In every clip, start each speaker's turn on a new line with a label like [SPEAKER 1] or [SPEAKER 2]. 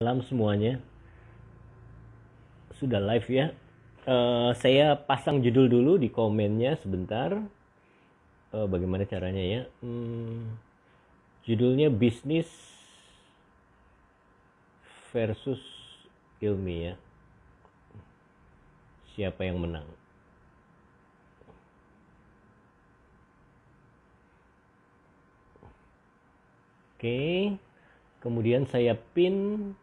[SPEAKER 1] malam semuanya sudah live ya uh, saya pasang judul dulu di komennya sebentar uh, bagaimana caranya ya hmm, judulnya bisnis versus ya siapa yang menang oke okay. kemudian saya pin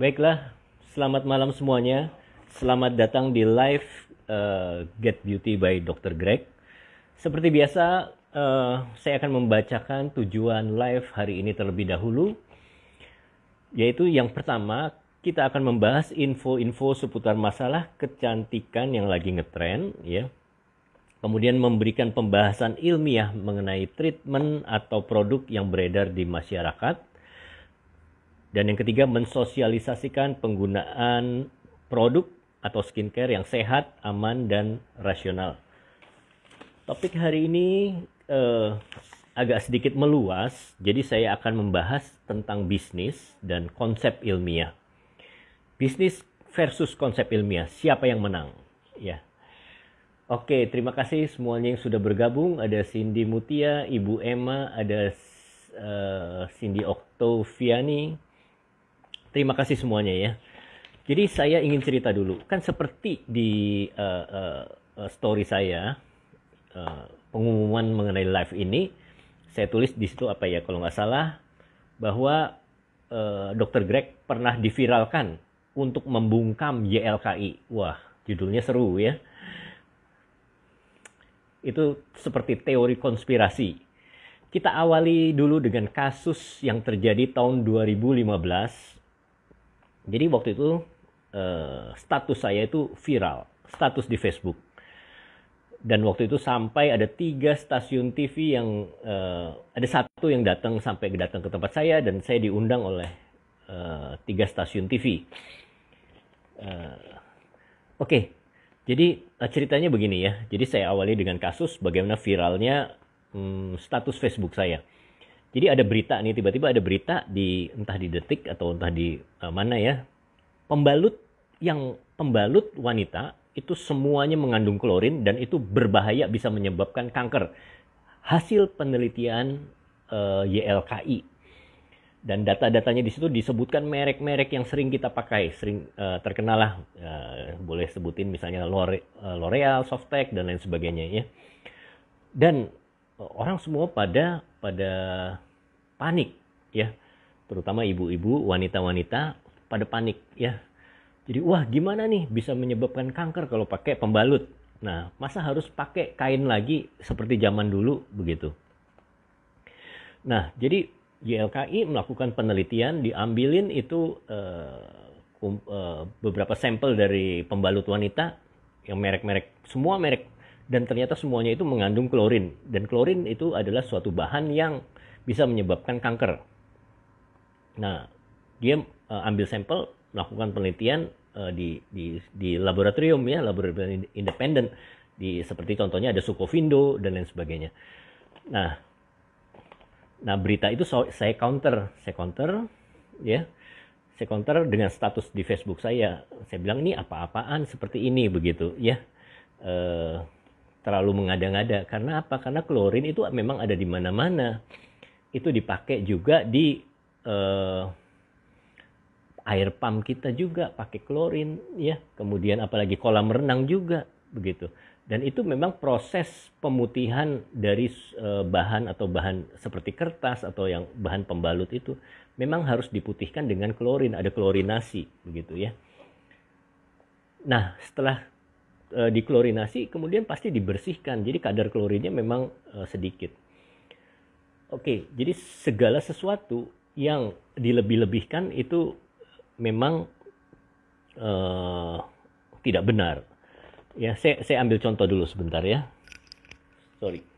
[SPEAKER 1] Baiklah, selamat malam semuanya. Selamat datang di live uh, Get Beauty by Dr. Greg. Seperti biasa, uh, saya akan membacakan tujuan live hari ini terlebih dahulu. Yaitu yang pertama, kita akan membahas info-info seputar masalah kecantikan yang lagi ngetrend. ya. Kemudian memberikan pembahasan ilmiah mengenai treatment atau produk yang beredar di masyarakat dan yang ketiga, mensosialisasikan penggunaan produk atau skincare yang sehat, aman, dan rasional. Topik hari ini eh, agak sedikit meluas, jadi saya akan membahas tentang bisnis dan konsep ilmiah. Bisnis versus konsep ilmiah, siapa yang menang? Ya. Oke, terima kasih semuanya yang sudah bergabung. Ada Cindy Mutia, Ibu Emma, ada uh, Cindy Oktoviani, Terima kasih semuanya ya. Jadi saya ingin cerita dulu. Kan seperti di uh, uh, story saya uh, pengumuman mengenai live ini, saya tulis di situ apa ya kalau nggak salah bahwa uh, Dr. Greg pernah diviralkan untuk membungkam YLKI. Wah, judulnya seru ya. Itu seperti teori konspirasi. Kita awali dulu dengan kasus yang terjadi tahun 2015 jadi waktu itu uh, status saya itu viral status di Facebook dan waktu itu sampai ada tiga stasiun TV yang uh, ada satu yang datang sampai datang ke tempat saya dan saya diundang oleh uh, tiga stasiun TV. Uh, Oke, okay. jadi ceritanya begini ya. Jadi saya awali dengan kasus bagaimana viralnya um, status Facebook saya. Jadi ada berita nih tiba-tiba ada berita di entah di detik atau entah di uh, mana ya pembalut yang pembalut wanita itu semuanya mengandung klorin dan itu berbahaya bisa menyebabkan kanker. Hasil penelitian uh, eh, YLKI dan data-datanya di situ disebutkan merek-merek yang sering kita pakai, sering uh, terkenal lah, uh, boleh sebutin misalnya L'Oreal, Softtek dan lain sebagainya ya. Dan Eh, orang semua pada pada panik ya terutama ibu-ibu wanita-wanita pada panik ya jadi wah gimana nih bisa menyebabkan kanker kalau pakai pembalut nah masa harus pakai kain lagi seperti zaman dulu begitu nah jadi YLKI melakukan penelitian diambilin itu uh, beberapa sampel dari pembalut wanita yang merek-merek semua merek dan ternyata semuanya itu mengandung klorin dan klorin itu adalah suatu bahan yang bisa menyebabkan kanker. Nah, dia uh, ambil sampel, melakukan penelitian uh, di di di laboratorium ya, laboratorium independen di seperti contohnya ada Sukovindo dan lain sebagainya. Nah, nah berita itu so, saya counter, saya counter ya. Saya counter dengan status di Facebook saya. Saya bilang ini apa-apaan seperti ini begitu ya. Uh, terlalu mengada-ngada. Karena apa? Karena klorin itu memang ada di mana-mana. Itu dipakai juga di uh, air pump kita juga pakai klorin, ya. Kemudian apalagi kolam renang juga, begitu. Dan itu memang proses pemutihan dari uh, bahan atau bahan seperti kertas atau yang bahan pembalut itu memang harus diputihkan dengan klorin, ada klorinasi, begitu ya. Nah, setelah e, diklorinasi kemudian pasti dibersihkan. Jadi kadar klorinnya memang e, sedikit. Oke, jadi segala sesuatu yang dilebih-lebihkan itu memang e, tidak benar. Ya, saya saya ambil contoh dulu sebentar ya. Sorry.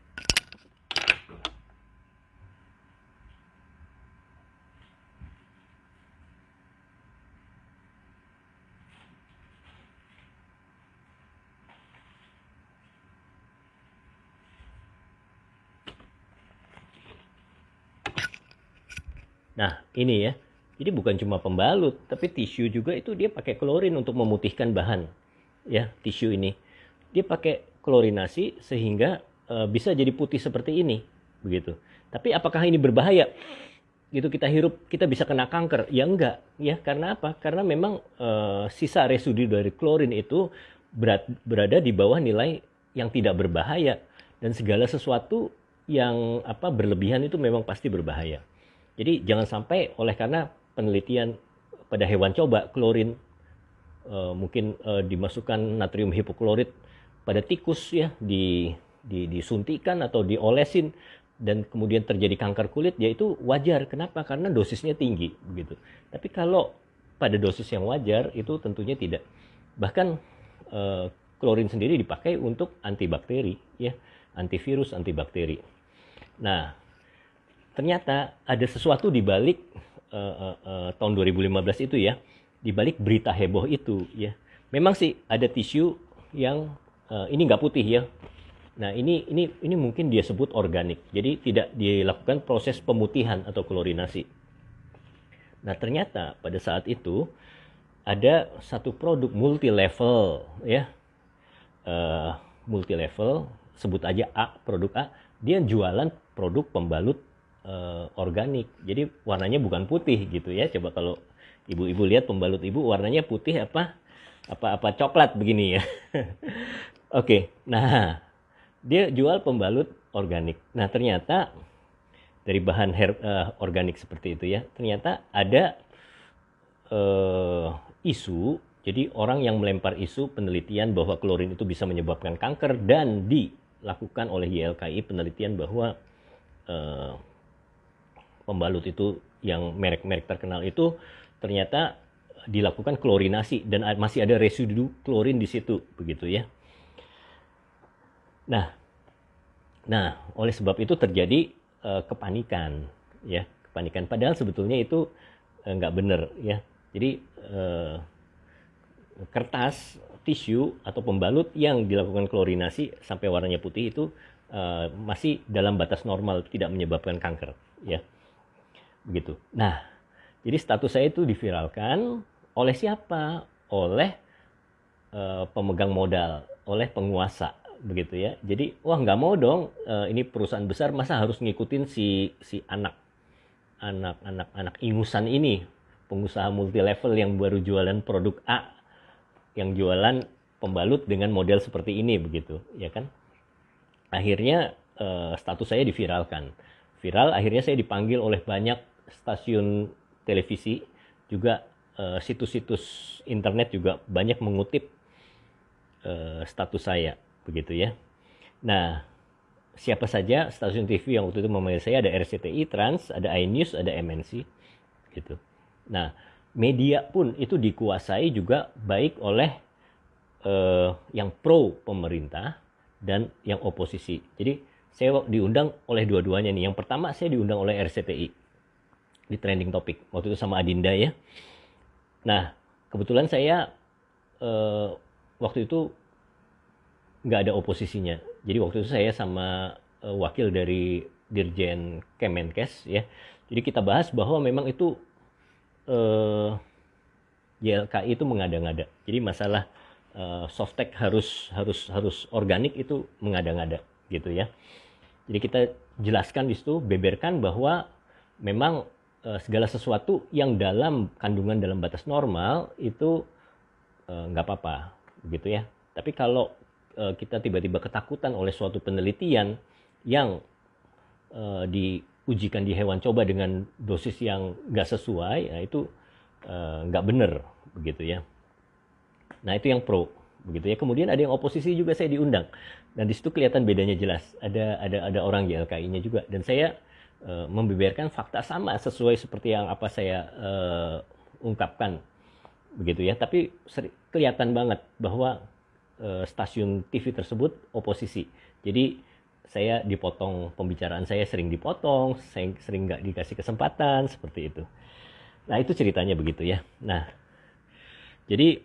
[SPEAKER 1] ini ya. Jadi bukan cuma pembalut, tapi tisu juga itu dia pakai klorin untuk memutihkan bahan ya, tisu ini. Dia pakai klorinasi sehingga e, bisa jadi putih seperti ini begitu. Tapi apakah ini berbahaya? Gitu kita hirup, kita bisa kena kanker? Ya enggak, ya karena apa? Karena memang e, sisa residu dari klorin itu berat, berada di bawah nilai yang tidak berbahaya dan segala sesuatu yang apa berlebihan itu memang pasti berbahaya. Jadi jangan sampai oleh karena penelitian pada hewan coba klorin e, mungkin e, dimasukkan natrium hipoklorit pada tikus ya di, di disuntikan atau diolesin dan kemudian terjadi kanker kulit yaitu wajar kenapa karena dosisnya tinggi begitu tapi kalau pada dosis yang wajar itu tentunya tidak bahkan e, klorin sendiri dipakai untuk antibakteri ya antivirus antibakteri nah ternyata ada sesuatu di balik uh, uh, uh, tahun 2015 itu ya, di balik berita heboh itu ya. Memang sih ada tisu yang uh, ini nggak putih ya. Nah ini ini ini mungkin dia sebut organik, jadi tidak dilakukan proses pemutihan atau klorinasi. Nah ternyata pada saat itu ada satu produk multi level ya, uh, multi level sebut aja A produk A, dia jualan produk pembalut uh, organik. Jadi warnanya bukan putih gitu ya. Coba kalau ibu-ibu lihat pembalut ibu warnanya putih apa apa apa coklat begini ya. Oke. okay. Nah, dia jual pembalut organik. Nah, ternyata dari bahan her, uh, organik seperti itu ya. Ternyata ada uh, isu jadi orang yang melempar isu penelitian bahwa klorin itu bisa menyebabkan kanker dan dilakukan oleh YLKI penelitian bahwa uh, pembalut itu yang merek-merek terkenal itu ternyata dilakukan klorinasi dan masih ada residu klorin di situ begitu ya. Nah, nah oleh sebab itu terjadi uh, kepanikan ya kepanikan padahal sebetulnya itu e, nggak uh, benar ya. Jadi uh, kertas, tisu atau pembalut yang dilakukan klorinasi sampai warnanya putih itu uh, masih dalam batas normal tidak menyebabkan kanker ya begitu. Nah, jadi status saya itu diviralkan oleh siapa? Oleh e, pemegang modal, oleh penguasa, begitu ya. Jadi, wah nggak mau dong, e, ini perusahaan besar masa harus ngikutin si si anak, anak anak anak ingusan ini, pengusaha multi level yang baru jualan produk A, yang jualan pembalut dengan model seperti ini, begitu, ya kan? Akhirnya e, status saya diviralkan. Viral, akhirnya saya dipanggil oleh banyak stasiun televisi juga eh, situs-situs uh, internet juga banyak mengutip uh, status saya begitu ya. Nah, siapa saja stasiun TV yang waktu itu memanggil saya ada RCTI, Trans, ada iNews, ada MNC gitu. Nah, media pun itu dikuasai juga baik oleh uh, yang pro pemerintah dan yang oposisi. Jadi saya diundang oleh dua-duanya nih. Yang pertama saya diundang oleh RCTI di trending topic waktu itu sama Adinda ya. Nah kebetulan saya uh, waktu itu nggak ada oposisinya. Jadi waktu itu saya sama uh, wakil dari Dirjen Kemenkes ya. Jadi kita bahas bahwa memang itu uh, eh, YLKI itu mengada-ngada. Jadi masalah uh, softtek harus harus harus organik itu mengada-ngada gitu ya. Jadi kita jelaskan di situ, beberkan bahwa memang Eh, segala sesuatu yang dalam kandungan dalam batas normal itu eh, nggak uh, apa-apa begitu ya tapi kalau uh, kita tiba-tiba ketakutan oleh suatu penelitian yang uh, diujikan di hewan coba dengan dosis yang nggak sesuai ya itu nggak uh, benar begitu ya nah itu yang pro begitu ya kemudian ada yang oposisi juga saya diundang dan di situ kelihatan bedanya jelas ada ada ada orang YLKI-nya juga dan saya Eh, membeberkan fakta sama sesuai seperti yang apa saya uh, ungkapkan begitu ya tapi seri, kelihatan banget bahwa uh, stasiun TV tersebut oposisi jadi saya dipotong pembicaraan saya sering dipotong saya sering nggak dikasih kesempatan seperti itu nah itu ceritanya begitu ya nah jadi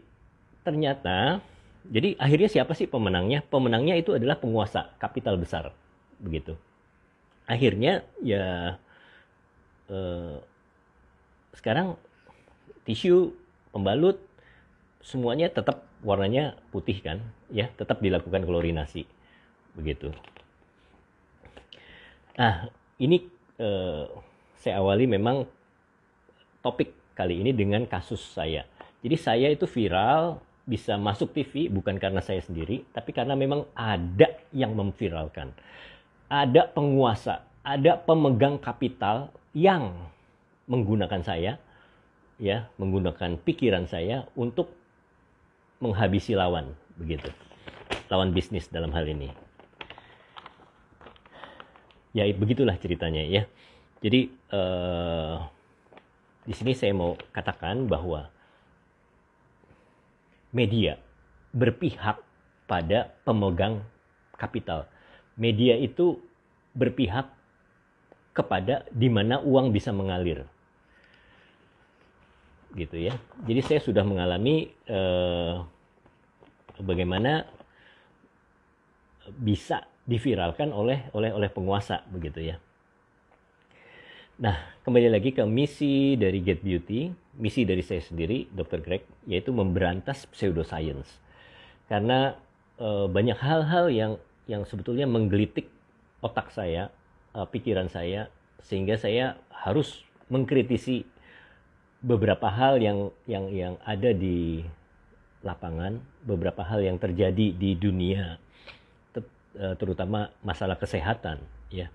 [SPEAKER 1] ternyata jadi akhirnya siapa sih pemenangnya pemenangnya itu adalah penguasa kapital besar begitu akhirnya ya eh, sekarang tisu pembalut semuanya tetap warnanya putih kan ya tetap dilakukan klorinasi begitu nah ini eh, saya awali memang topik kali ini dengan kasus saya jadi saya itu viral bisa masuk TV bukan karena saya sendiri tapi karena memang ada yang memviralkan ada penguasa, ada pemegang kapital yang menggunakan saya, ya, menggunakan pikiran saya untuk menghabisi lawan, begitu. Lawan bisnis dalam hal ini. Ya, begitulah ceritanya ya. Jadi eh, di sini saya mau katakan bahwa media berpihak pada pemegang kapital media itu berpihak kepada di mana uang bisa mengalir. Gitu ya. Jadi saya sudah mengalami eh, bagaimana bisa diviralkan oleh oleh oleh penguasa begitu ya. Nah, kembali lagi ke misi dari Get Beauty, misi dari saya sendiri, Dr. Greg, yaitu memberantas pseudoscience. Karena e, banyak hal-hal yang yang sebetulnya menggelitik otak saya, uh, pikiran saya, sehingga saya harus mengkritisi beberapa hal yang yang yang ada di lapangan, beberapa hal yang terjadi di dunia, eh, terutama masalah kesehatan, ya.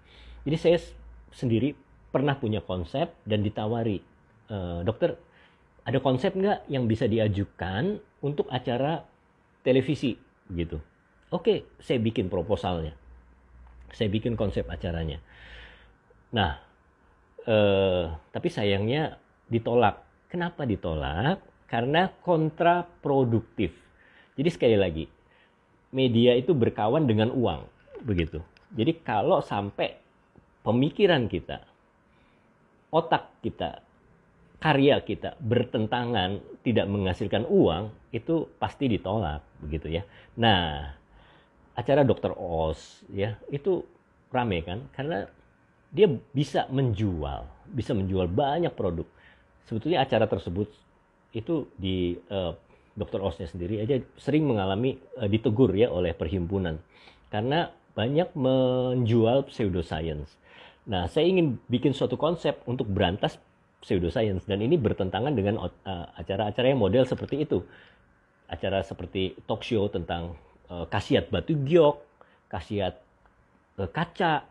[SPEAKER 1] Jadi saya sendiri pernah punya konsep dan ditawari, e, dokter, ada konsep nggak yang bisa diajukan untuk acara televisi, gitu. Oke, saya bikin proposalnya. Saya bikin konsep acaranya. Nah, eh, tapi sayangnya ditolak. Kenapa ditolak? Karena kontraproduktif. Jadi sekali lagi, media itu berkawan dengan uang, begitu. Jadi kalau sampai pemikiran kita, otak kita, karya kita bertentangan, tidak menghasilkan uang, itu pasti ditolak, begitu ya. Nah, acara Dr. Oz ya itu rame kan karena dia bisa menjual bisa menjual banyak produk sebetulnya acara tersebut itu di uh, eh, Dr. Oznya sendiri aja sering mengalami uh, ditegur ya oleh perhimpunan karena banyak menjual pseudoscience. Nah, saya ingin bikin suatu konsep untuk berantas pseudoscience dan ini bertentangan dengan eh, acara-acara uh, yang model seperti itu. Acara seperti talk show tentang Eh, khasiat batu giok, khasiat eh, kaca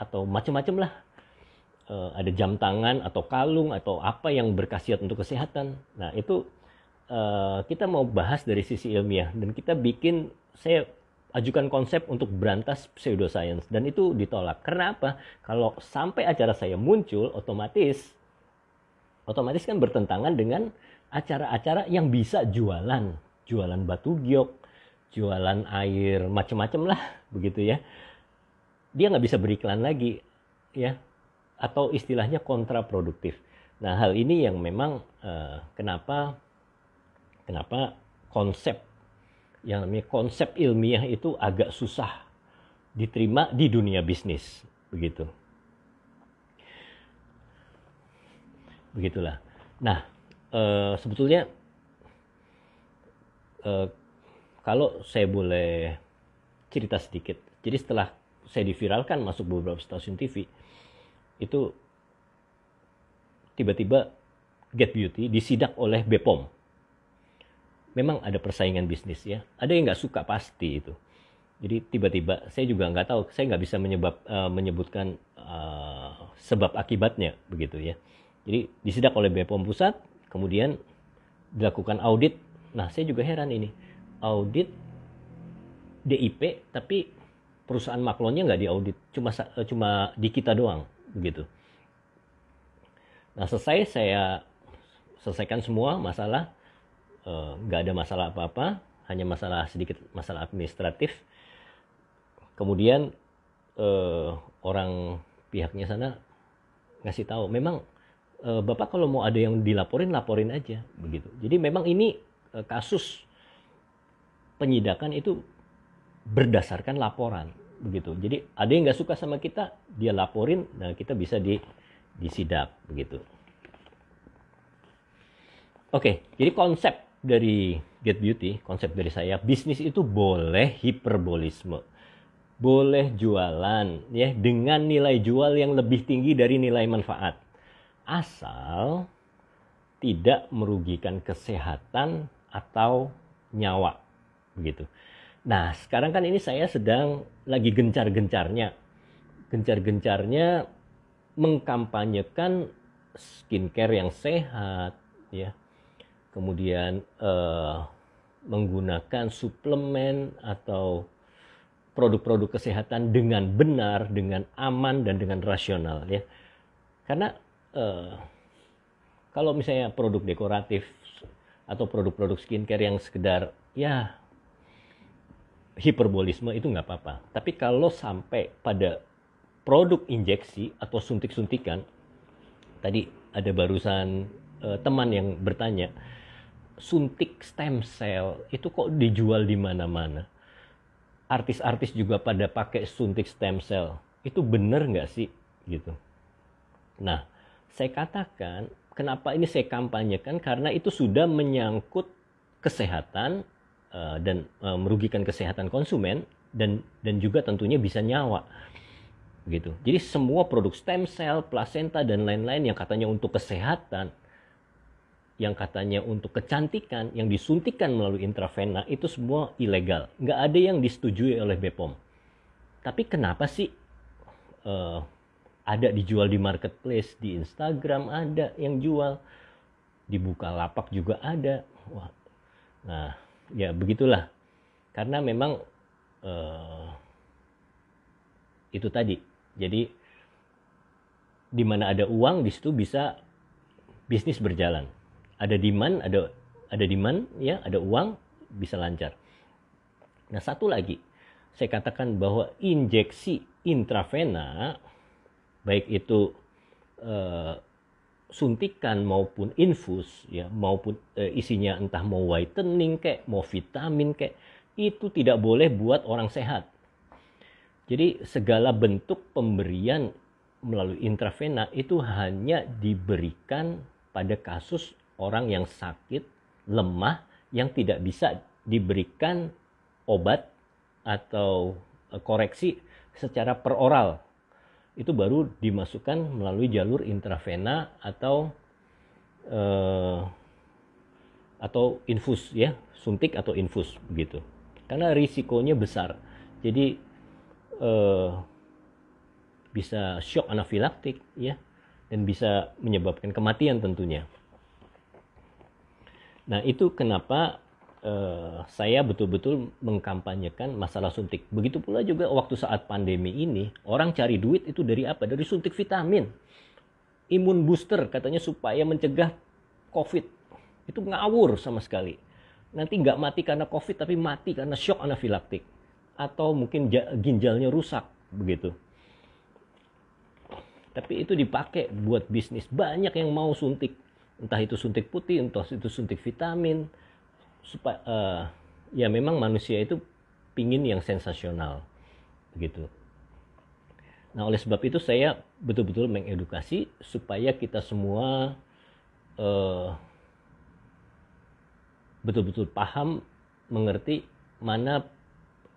[SPEAKER 1] atau macam-macam lah. Eh, ada jam tangan atau kalung atau apa yang berkhasiat untuk kesehatan. Nah itu kita mau bahas dari sisi ilmiah dan kita bikin saya ajukan konsep untuk berantas pseudoscience dan itu ditolak. Karena apa? Kalau sampai acara saya muncul otomatis otomatis kan bertentangan dengan acara-acara yang bisa jualan, jualan batu giok, jualan air macam-macam lah begitu ya dia nggak bisa beriklan lagi ya atau istilahnya kontraproduktif nah hal ini yang memang uh, kenapa kenapa konsep yang namanya konsep ilmiah itu agak susah diterima di dunia bisnis begitu begitulah nah eh, sebetulnya eh, kalau saya boleh cerita sedikit. Jadi setelah saya diviralkan masuk beberapa stasiun TV, itu tiba-tiba Get Beauty disidak oleh Bepom. Memang ada persaingan bisnis ya. Ada yang nggak suka pasti itu. Jadi tiba-tiba saya juga nggak tahu, saya nggak bisa menyebab, uh, menyebutkan uh, sebab akibatnya begitu ya. Jadi disidak oleh Bepom pusat, kemudian dilakukan audit. Nah saya juga heran ini audit DIP tapi perusahaan maklonnya nggak diaudit cuma eh, cuma di kita doang begitu nah selesai saya selesaikan semua masalah eh, nggak ada masalah apa-apa hanya masalah sedikit masalah administratif kemudian eh, orang pihaknya sana ngasih tahu memang bapak kalau mau ada yang dilaporin laporin aja begitu jadi memang ini kasus penyidakan itu berdasarkan laporan begitu. Jadi ada yang nggak suka sama kita, dia laporin, nah kita bisa di disidak begitu. Oke, jadi konsep dari Get Beauty, konsep dari saya, bisnis itu boleh hiperbolisme. Boleh jualan ya dengan nilai jual yang lebih tinggi dari nilai manfaat. Asal tidak merugikan kesehatan atau nyawa begitu. Nah, sekarang kan ini saya sedang lagi gencar-gencarnya. Gencar-gencarnya mengkampanyekan skincare yang sehat ya. Kemudian eh, menggunakan suplemen atau produk-produk kesehatan dengan benar, dengan aman dan dengan rasional ya. Karena eh, kalau misalnya produk dekoratif atau produk-produk skincare yang sekedar ya hiperbolisme itu nggak apa-apa. Tapi kalau sampai pada produk injeksi atau suntik-suntikan, tadi ada barusan uh, teman yang bertanya, suntik stem cell itu kok dijual di mana-mana? Artis-artis juga pada pakai suntik stem cell. Itu benar nggak sih? Gitu. Nah, saya katakan, kenapa ini saya kampanyekan? Karena itu sudah menyangkut kesehatan Eh, dan uh, merugikan kesehatan konsumen dan dan juga tentunya bisa nyawa gitu. Jadi semua produk stem cell, placenta dan lain-lain yang katanya untuk kesehatan, yang katanya untuk kecantikan, yang disuntikan melalui intravena itu semua ilegal. Nggak ada yang disetujui oleh BPOM. Tapi kenapa sih uh, ada dijual di marketplace, di Instagram ada yang jual, dibuka lapak juga ada. Wah, nah ya begitulah karena memang uh, itu tadi jadi di mana ada uang di situ bisa bisnis berjalan ada demand ada ada demand ya ada uang bisa lancar nah satu lagi saya katakan bahwa injeksi intravena baik itu uh, suntikan maupun infus ya maupun e, isinya entah mau whitening kayak mau vitamin kayak itu tidak boleh buat orang sehat. Jadi segala bentuk pemberian melalui intravena itu hanya diberikan pada kasus orang yang sakit, lemah yang tidak bisa diberikan obat atau eh, koreksi secara peroral itu baru dimasukkan melalui jalur intravena atau eh, atau infus ya suntik atau infus begitu karena risikonya besar jadi eh, bisa shock anafilaktik ya dan bisa menyebabkan kematian tentunya nah itu kenapa eh, saya betul-betul mengkampanyekan masalah suntik. Begitu pula juga waktu saat pandemi ini, orang cari duit itu dari apa? Dari suntik vitamin. Imun booster katanya supaya mencegah COVID. Itu ngawur sama sekali. Nanti nggak mati karena COVID tapi mati karena shock anafilaktik. Atau mungkin ginjalnya rusak begitu. Tapi itu dipakai buat bisnis. Banyak yang mau suntik. Entah itu suntik putih, entah itu suntik vitamin, supaya uh, eh, ya memang manusia itu pingin yang sensasional begitu. Nah oleh sebab itu saya betul-betul mengedukasi supaya kita semua betul eh, betul-betul paham mengerti mana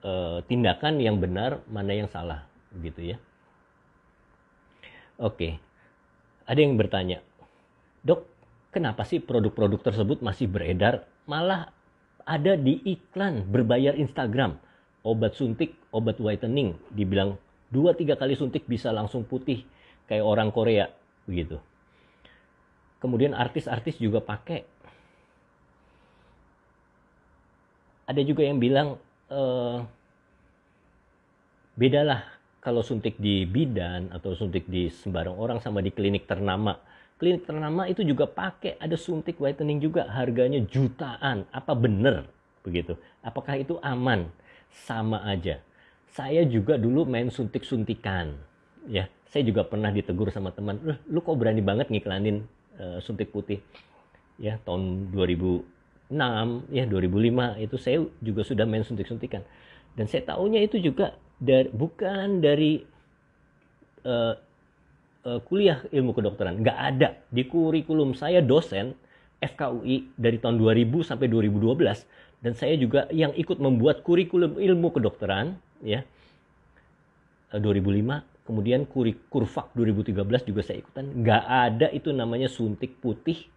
[SPEAKER 1] uh, tindakan yang benar mana yang salah begitu ya. Oke, ada yang bertanya, dok kenapa sih produk-produk tersebut masih beredar malah ada di iklan berbayar Instagram. Obat suntik, obat whitening, dibilang dua tiga kali suntik bisa langsung putih kayak orang Korea begitu. Kemudian artis-artis juga pakai. Ada juga yang bilang e, bedalah kalau suntik di bidan atau suntik di sembarang orang sama di klinik ternama klinik ternama itu juga pakai ada suntik whitening juga harganya jutaan. Apa bener begitu? Apakah itu aman? Sama aja. Saya juga dulu main suntik-suntikan. Ya, saya juga pernah ditegur sama teman, "Lu kok berani banget ngiklanin uh, suntik putih?" Ya, tahun 2006 ya 2005 itu saya juga sudah main suntik-suntikan. Dan saya tahunya itu juga dari, bukan dari eh, uh, kuliah ilmu kedokteran. Nggak ada. Di kurikulum saya dosen FKUI dari tahun 2000 sampai 2012. Dan saya juga yang ikut membuat kurikulum ilmu kedokteran ya 2005. Eh, kemudian kurfak 2013 juga saya ikutan. Nggak ada itu namanya suntik putih.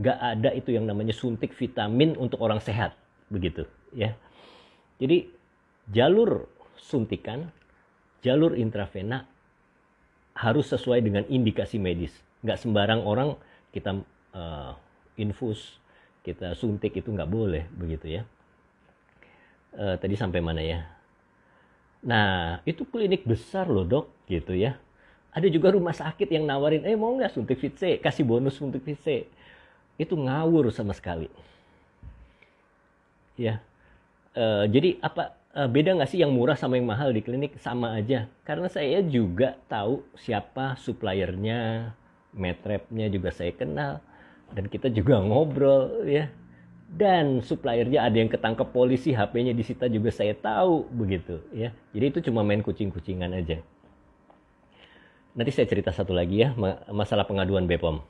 [SPEAKER 1] Nggak ada itu yang namanya suntik vitamin untuk orang sehat. Begitu ya. Jadi jalur suntikan, jalur intravena harus sesuai dengan indikasi medis. Nggak sembarang orang kita uh, infus, kita suntik itu nggak boleh begitu ya. Uh, tadi sampai mana ya? Nah itu klinik besar loh dok gitu ya. Ada juga rumah sakit yang nawarin, eh mau nggak suntik VC, kasih bonus suntik VC. Itu ngawur sama sekali. Ya, uh, jadi apa uh, beda nggak sih yang murah sama yang mahal di klinik sama aja karena saya juga tahu siapa suppliernya metrepnya juga saya kenal dan kita juga ngobrol ya dan suppliernya ada yang ketangkep polisi HP-nya disita juga saya tahu begitu ya jadi itu cuma main kucing-kucingan aja nanti saya cerita satu lagi ya masalah pengaduan BPOM uh,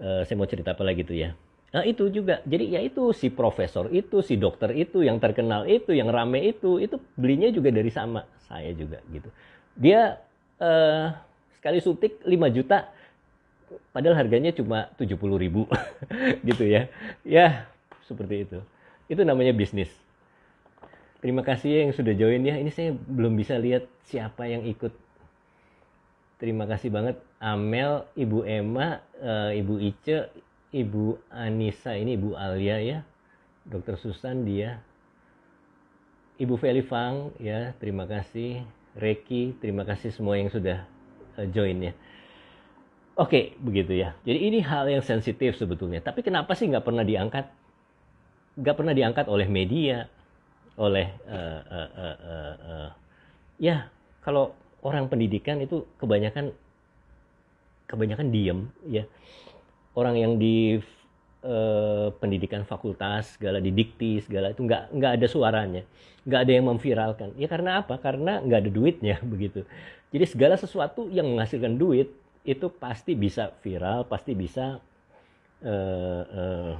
[SPEAKER 1] eh, saya mau cerita apa lagi tuh ya Nah, itu juga. Jadi ya itu si profesor itu, si dokter itu, yang terkenal itu, yang rame itu, itu belinya juga dari sama saya juga gitu. Dia eh, sekali suntik 5 juta padahal harganya cuma 70 ribu gitu ya. Ya, seperti itu. Itu namanya bisnis. Terima kasih ya yang sudah join ya. Ini saya belum bisa lihat siapa yang ikut. Terima kasih banget Amel, Ibu Emma, eh, Ibu Ice, Ibu Anissa ini Ibu Alia ya Dokter Susan dia Ibu Felifang ya terima kasih Reki terima kasih semua yang sudah uh, join ya Oke, begitu ya. Jadi ini hal yang sensitif sebetulnya. Tapi kenapa sih nggak pernah diangkat? Nggak pernah diangkat oleh media, oleh uh, uh, uh, uh, uh. ya kalau orang pendidikan itu kebanyakan kebanyakan diem ya orang yang di eh, pendidikan fakultas segala didikti segala itu nggak nggak ada suaranya nggak ada yang memviralkan ya karena apa karena nggak ada duitnya begitu jadi segala sesuatu yang menghasilkan duit itu pasti bisa viral pasti bisa eh, eh,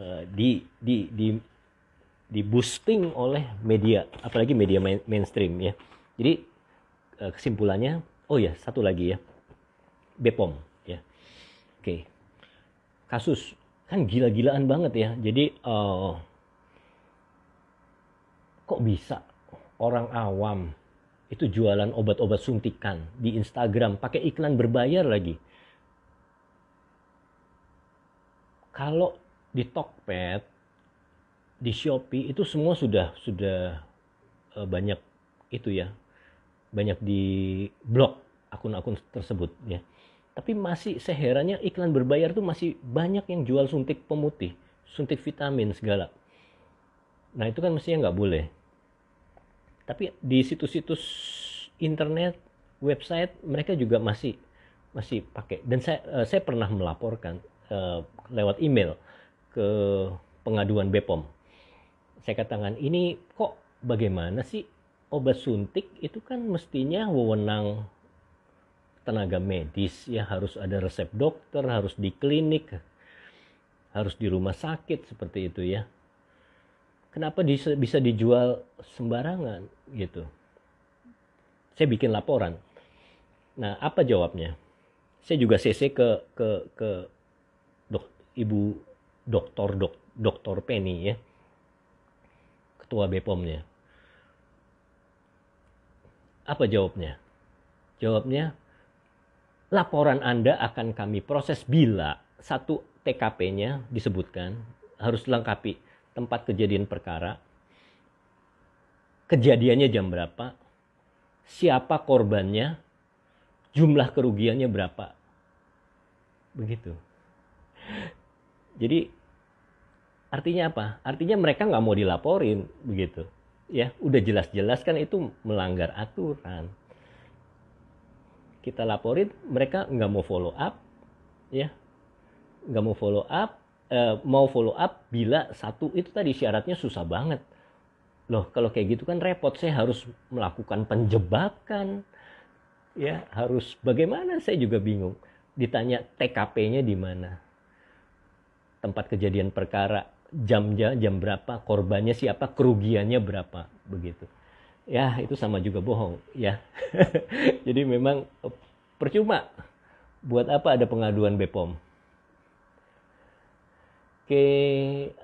[SPEAKER 1] eh, di di di di boosting oleh media apalagi media main, mainstream ya jadi eh, kesimpulannya oh ya satu lagi ya BPOM okay. kasus kan gila-gilaan banget ya jadi uh, kok bisa orang awam itu jualan obat-obat suntikan di Instagram pakai iklan berbayar lagi kalau di Tokped di Shopee itu semua sudah sudah uh, banyak itu ya banyak di blok akun-akun tersebut ya tapi masih seherannya iklan berbayar tuh masih banyak yang jual suntik pemutih suntik vitamin segala nah itu kan mestinya nggak boleh tapi di situs-situs internet website mereka juga masih masih pakai dan saya eh, saya pernah melaporkan eh, lewat email ke pengaduan BPOM saya katakan ini kok bagaimana sih obat suntik itu kan mestinya wewenang tenaga medis ya harus ada resep dokter harus di klinik harus di rumah sakit seperti itu ya kenapa bisa dijual sembarangan gitu saya bikin laporan nah apa jawabnya saya juga cc ke ke ke dok, ibu dokter dok, dokter Penny ya ketua BPOM-nya apa jawabnya jawabnya laporan Anda akan kami proses bila satu TKP-nya disebutkan harus lengkapi tempat kejadian perkara, kejadiannya jam berapa, siapa korbannya, jumlah kerugiannya berapa. Begitu. Jadi artinya apa? Artinya mereka nggak mau dilaporin begitu. Ya, udah jelas-jelas kan itu melanggar aturan kita laporin mereka nggak mau follow up ya nggak mau follow up eh, mau follow up bila satu itu tadi syaratnya susah banget loh kalau kayak gitu kan repot saya harus melakukan penjebakan ya harus bagaimana saya juga bingung ditanya TKP-nya di mana tempat kejadian perkara jam jam berapa korbannya siapa kerugiannya berapa begitu ya itu sama juga bohong ya jadi memang eh, percuma buat apa ada pengaduan BPOM oke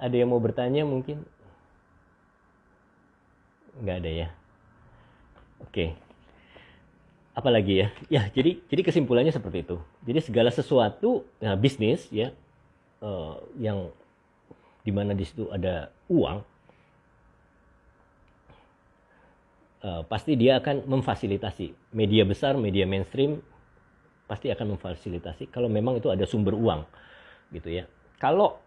[SPEAKER 1] ada yang mau bertanya mungkin nggak ada ya oke apalagi ya ya jadi jadi kesimpulannya seperti itu jadi segala sesuatu nah bisnis ya uh, yang dimana di situ ada uang Eh, pasti dia akan memfasilitasi media besar media mainstream pasti akan memfasilitasi kalau memang itu ada sumber uang gitu ya kalau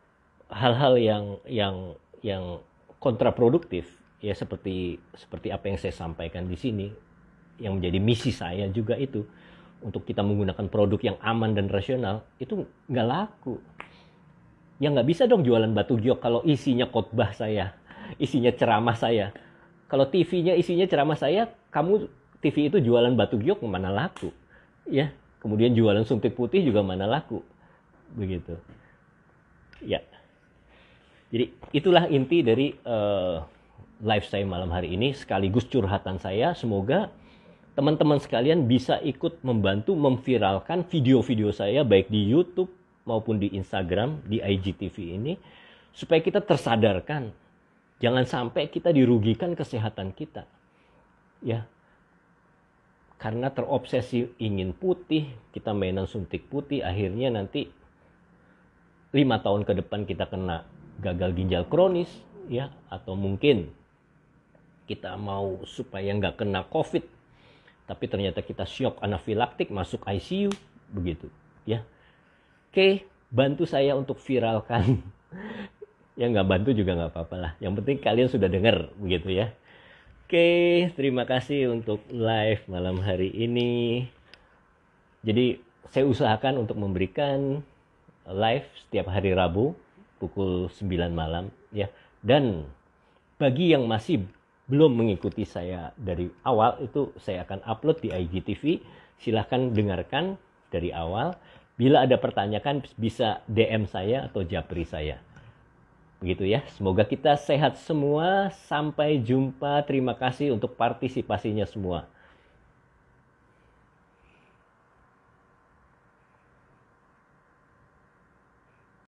[SPEAKER 1] hal-hal yang yang yang kontraproduktif ya seperti seperti apa yang saya sampaikan di sini yang menjadi misi saya juga itu untuk kita menggunakan produk yang aman dan rasional itu nggak laku ya nggak bisa dong jualan batu giok kalau isinya khotbah saya isinya ceramah saya kalau TV-nya isinya ceramah saya, kamu TV itu jualan batu giok mana laku, ya. Kemudian jualan suntik putih juga mana laku, begitu. Ya. Jadi itulah inti dari uh, live saya malam hari ini sekaligus curhatan saya. Semoga teman-teman sekalian bisa ikut membantu memviralkan video-video saya baik di YouTube maupun di Instagram, di IGTV ini supaya kita tersadarkan Jangan sampai kita dirugikan kesehatan kita. Ya. Karena terobsesi ingin putih, kita mainan suntik putih, akhirnya nanti lima tahun ke depan kita kena gagal ginjal kronis, ya, atau mungkin kita mau supaya nggak kena COVID, tapi ternyata kita shock anafilaktik masuk ICU, begitu, ya. Oke, bantu saya untuk viralkan yang nggak bantu juga nggak apa-apa lah yang penting kalian sudah dengar begitu ya oke terima kasih untuk live malam hari ini jadi saya usahakan untuk memberikan live setiap hari Rabu pukul 9 malam ya dan bagi yang masih belum mengikuti saya dari awal itu saya akan upload di IGTV silahkan dengarkan dari awal bila ada pertanyaan bisa DM saya atau japri saya begitu ya. Semoga kita sehat semua. Sampai jumpa. Terima kasih untuk partisipasinya semua.